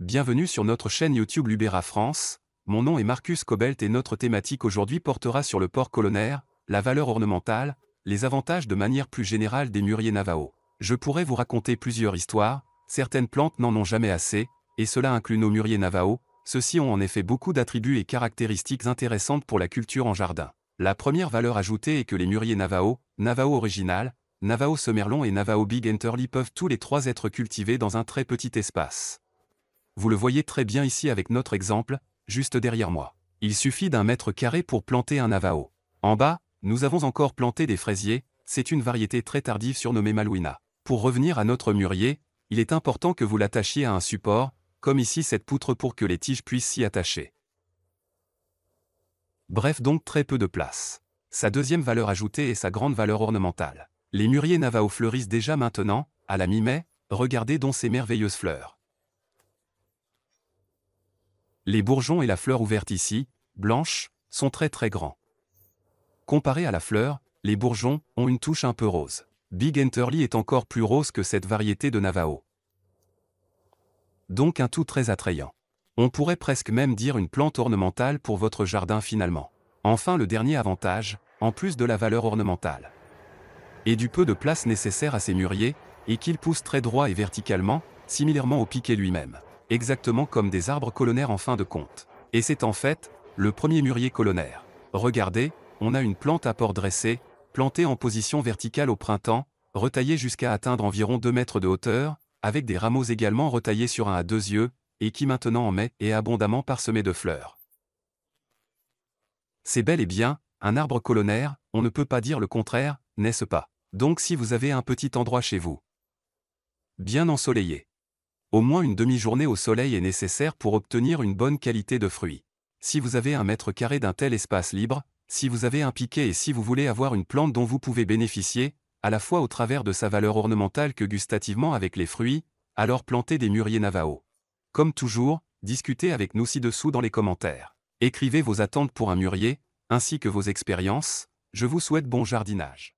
Bienvenue sur notre chaîne YouTube Lubera France, mon nom est Marcus Cobelt et notre thématique aujourd'hui portera sur le port colonnaire, la valeur ornementale, les avantages de manière plus générale des mûriers navajo. Je pourrais vous raconter plusieurs histoires, certaines plantes n'en ont jamais assez, et cela inclut nos mûriers navajo, ceux-ci ont en effet beaucoup d'attributs et caractéristiques intéressantes pour la culture en jardin. La première valeur ajoutée est que les mûriers navajo, navajo original, navajo semerlon et navajo big enterly peuvent tous les trois être cultivés dans un très petit espace vous le voyez très bien ici avec notre exemple, juste derrière moi. Il suffit d'un mètre carré pour planter un avao. En bas, nous avons encore planté des fraisiers, c'est une variété très tardive surnommée Malouina. Pour revenir à notre mûrier, il est important que vous l'attachiez à un support, comme ici cette poutre pour que les tiges puissent s'y attacher. Bref donc très peu de place. Sa deuxième valeur ajoutée est sa grande valeur ornementale. Les mûriers Navao fleurissent déjà maintenant, à la mi-mai, regardez donc ces merveilleuses fleurs. Les bourgeons et la fleur ouverte ici, blanche, sont très très grands. Comparé à la fleur, les bourgeons ont une touche un peu rose. Big Enterly est encore plus rose que cette variété de Navajo. Donc un tout très attrayant. On pourrait presque même dire une plante ornementale pour votre jardin finalement. Enfin le dernier avantage, en plus de la valeur ornementale. Et du peu de place nécessaire à ces mûriers, et qu'il pousse très droit et verticalement, similairement au piquet lui-même exactement comme des arbres colonnaires en fin de compte. Et c'est en fait, le premier mûrier colonnaire. Regardez, on a une plante à port dressé, plantée en position verticale au printemps, retaillée jusqu'à atteindre environ 2 mètres de hauteur, avec des rameaux également retaillés sur un à deux yeux, et qui maintenant en mai est abondamment parsemé de fleurs. C'est bel et bien, un arbre colonnaire, on ne peut pas dire le contraire, n'est-ce pas Donc si vous avez un petit endroit chez vous, bien ensoleillé, au moins une demi-journée au soleil est nécessaire pour obtenir une bonne qualité de fruits. Si vous avez un mètre carré d'un tel espace libre, si vous avez un piquet et si vous voulez avoir une plante dont vous pouvez bénéficier, à la fois au travers de sa valeur ornementale que gustativement avec les fruits, alors plantez des mûriers Navajo. Comme toujours, discutez avec nous ci-dessous dans les commentaires. Écrivez vos attentes pour un mûrier, ainsi que vos expériences. Je vous souhaite bon jardinage.